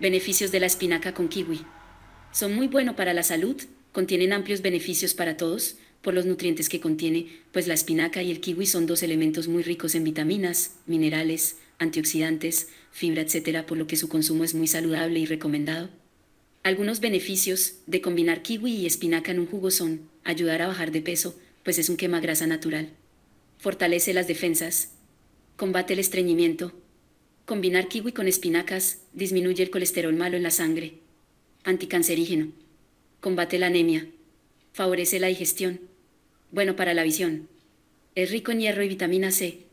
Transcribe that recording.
Beneficios de la espinaca con kiwi. Son muy buenos para la salud, contienen amplios beneficios para todos, por los nutrientes que contiene, pues la espinaca y el kiwi son dos elementos muy ricos en vitaminas, minerales, antioxidantes, fibra, etc., por lo que su consumo es muy saludable y recomendado. Algunos beneficios de combinar kiwi y espinaca en un jugo son ayudar a bajar de peso, pues es un quema grasa natural. Fortalece las defensas. Combate el estreñimiento, Combinar kiwi con espinacas disminuye el colesterol malo en la sangre. Anticancerígeno. Combate la anemia. Favorece la digestión. Bueno para la visión. Es rico en hierro y vitamina C,